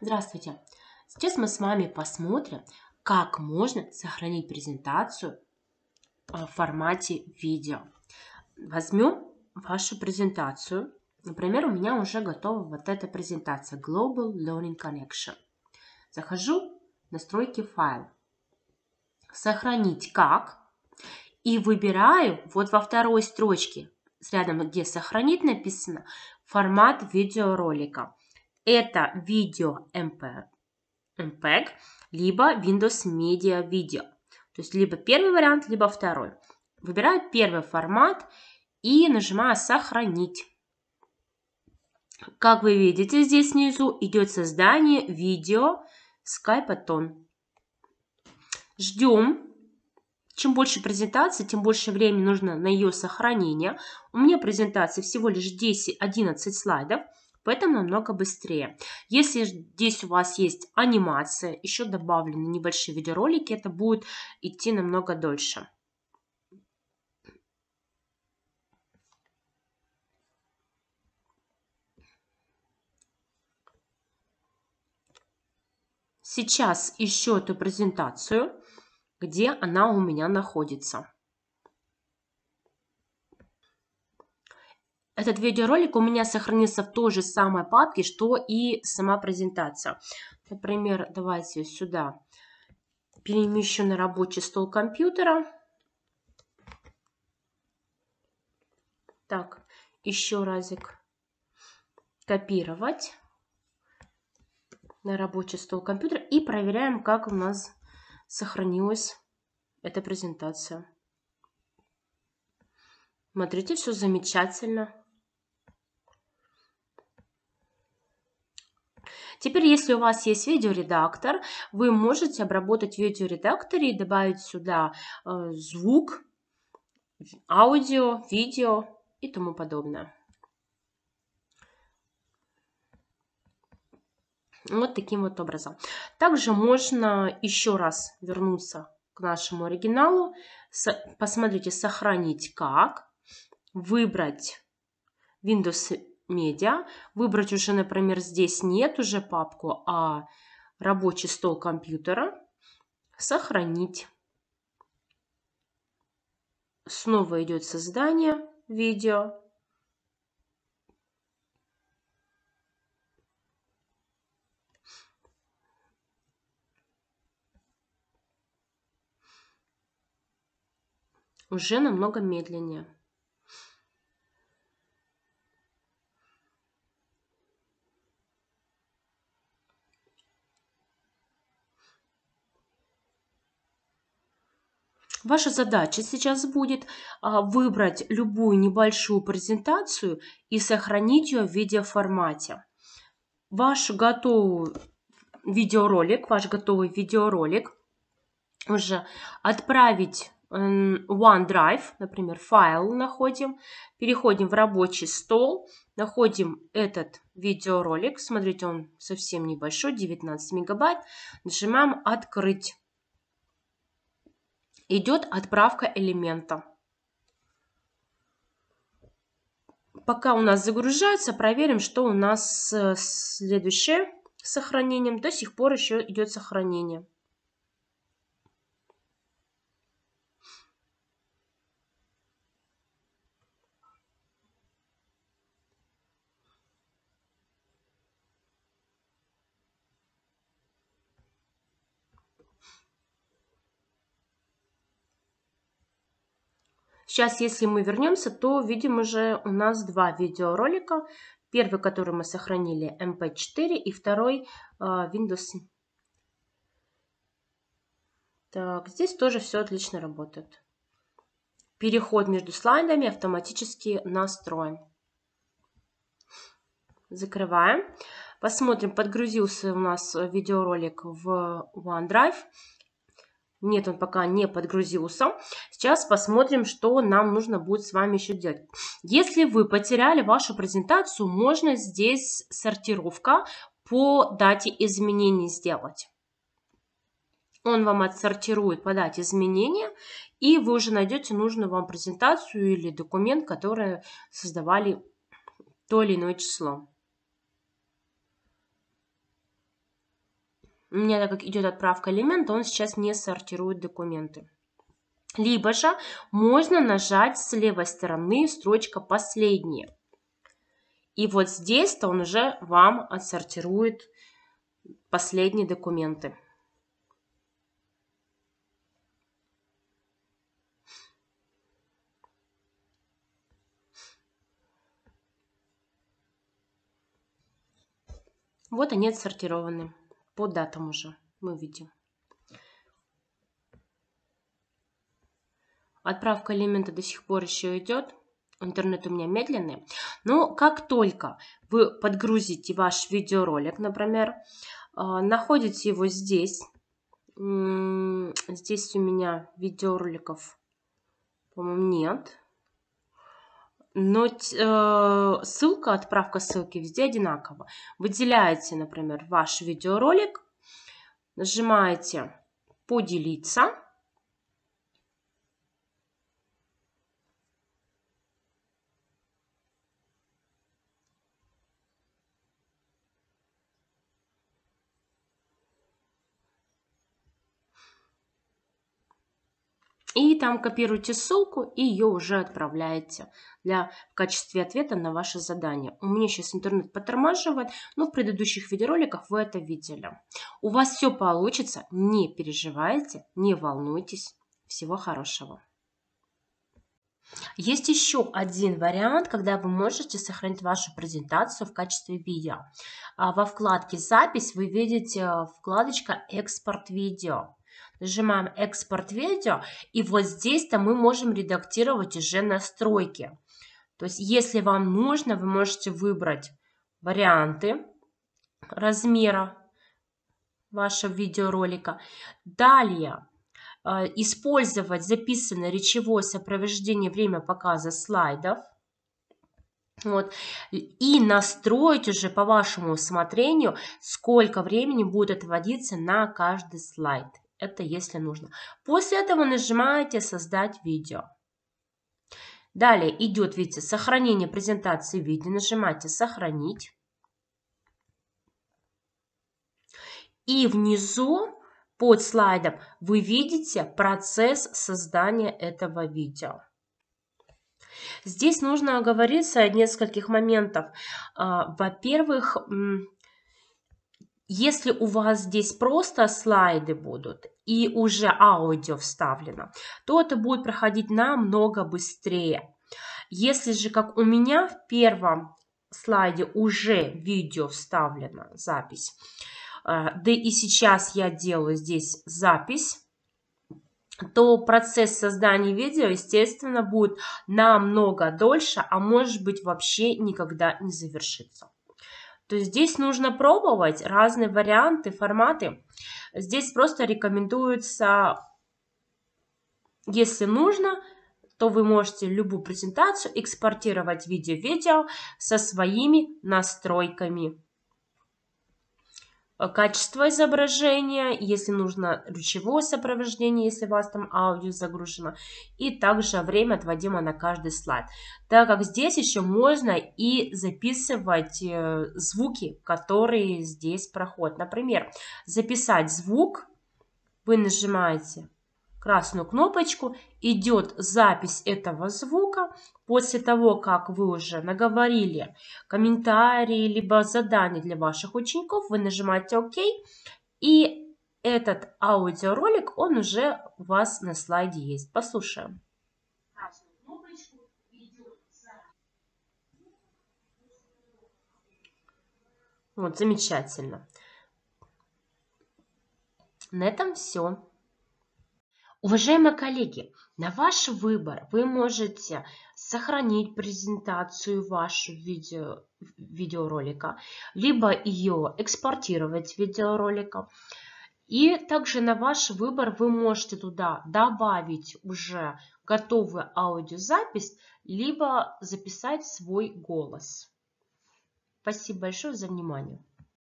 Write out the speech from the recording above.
Здравствуйте! Сейчас мы с вами посмотрим, как можно сохранить презентацию а, в формате видео. Возьмем вашу презентацию. Например, у меня уже готова вот эта презентация Global Learning Connection. Захожу в настройки файла. Сохранить как. И выбираю вот во второй строчке, рядом где сохранить написано, формат видеоролика. Это видео MP, MPEG, либо Windows Media Video. То есть либо первый вариант, либо второй. Выбираю первый формат и нажимаю «Сохранить». Как вы видите, здесь внизу идет создание видео Skype-тон. Ждем. Чем больше презентации, тем больше времени нужно на ее сохранение. У меня презентации всего лишь 10-11 слайдов поэтому намного быстрее. Если здесь у вас есть анимация, еще добавлены небольшие видеоролики, это будет идти намного дольше. Сейчас ищу эту презентацию, где она у меня находится. Этот видеоролик у меня сохранился в той же самой папке, что и сама презентация. Например, давайте сюда перемещу на рабочий стол компьютера. Так, еще разик копировать на рабочий стол компьютера и проверяем, как у нас сохранилась эта презентация. Смотрите, все замечательно. Теперь, если у вас есть видеоредактор, вы можете обработать в видеоредакторе и добавить сюда э, звук, аудио, видео и тому подобное. Вот таким вот образом. Также можно еще раз вернуться к нашему оригиналу. Посмотрите «Сохранить как», выбрать Windows медиа, выбрать уже, например, здесь нет уже папку, а рабочий стол компьютера, сохранить. Снова идет создание видео. Уже намного медленнее. Ваша задача сейчас будет а, выбрать любую небольшую презентацию и сохранить ее в видеоформате. Ваш готовый видеоролик, ваш готовый видеоролик уже отправить OneDrive, например, файл находим, переходим в рабочий стол, находим этот видеоролик, смотрите, он совсем небольшой, 19 мегабайт, нажимаем «Открыть» идет отправка элемента. Пока у нас загружается, проверим, что у нас э, следующее сохранением. До сих пор еще идет сохранение. Сейчас, если мы вернемся, то видим уже у нас два видеоролика. Первый, который мы сохранили MP4 эм и второй э, Windows. Так, здесь тоже все отлично работает. Переход между слайдами автоматически настроен. Закрываем. Посмотрим, подгрузился у нас э, видеоролик в OneDrive. Нет, он пока не подгрузился. Сейчас посмотрим, что нам нужно будет с вами еще делать. Если вы потеряли вашу презентацию, можно здесь сортировка по дате изменений сделать. Он вам отсортирует по дате изменения, и вы уже найдете нужную вам презентацию или документ, который создавали то или иное число. у меня, так как идет отправка элемента, он сейчас не сортирует документы. Либо же можно нажать с левой стороны строчка «Последние». И вот здесь-то он уже вам отсортирует последние документы. Вот они отсортированы по датам уже мы видим. Отправка элемента до сих пор еще идет. Интернет у меня медленный. Но как только вы подгрузите ваш видеоролик, например, а, находите его здесь. Здесь у меня видеороликов, по-моему, нет но э, ссылка, отправка ссылки везде одинаково. Выделяете, например, ваш видеоролик, нажимаете «Поделиться», И там копируете ссылку и ее уже отправляете для, в качестве ответа на ваше задание. У меня сейчас интернет потормаживает, но в предыдущих видеороликах вы это видели. У вас все получится, не переживайте, не волнуйтесь. Всего хорошего. Есть еще один вариант, когда вы можете сохранить вашу презентацию в качестве видео. А, во вкладке «Запись» вы видите а, вкладочка «Экспорт видео». Нажимаем «Экспорт видео», и вот здесь-то мы можем редактировать уже настройки. То есть, если вам нужно, вы можете выбрать варианты размера вашего видеоролика. Далее, э, использовать записанное речевое сопровождение время показа слайдов. Вот. И настроить уже по вашему усмотрению, сколько времени будет отводиться на каждый слайд. Это если нужно. После этого нажимаете «Создать видео». Далее идет, видите, сохранение презентации в виде. Нажимаете «Сохранить». И внизу под слайдом вы видите процесс создания этого видео. Здесь нужно оговориться о нескольких моментах. А, во-первых, если у вас здесь просто слайды будут и уже аудио вставлено, то это будет проходить намного быстрее. Если же, как у меня в первом слайде уже видео вставлено, запись, э, да и сейчас я делаю здесь запись, то процесс создания видео, естественно, будет намного дольше, а может быть вообще никогда не завершится то здесь нужно пробовать разные варианты, форматы. Здесь просто рекомендуется, если нужно, то вы можете любую презентацию экспортировать в виде видео со своими настройками. Э, качество изображения, если нужно речевое сопровождение, если у вас там аудио загружено, и также время, отводимое на каждый слайд. Так как здесь еще можно и записывать э, звуки, которые здесь проходят. Например, записать звук, вы нажимаете красную кнопочку, идет запись этого звука. После того, как вы уже наговорили комментарии, либо задание для ваших учеников, вы нажимаете ОК, и этот аудиоролик, он уже у вас на слайде есть. Послушаем. Вот, замечательно. На этом все. Уважаемые коллеги, на ваш выбор вы можете сохранить презентацию вашу видео, видеоролика, либо ее экспортировать видеоролика. И также на ваш выбор вы можете туда добавить уже готовую аудиозапись, либо записать свой голос. Спасибо большое за внимание.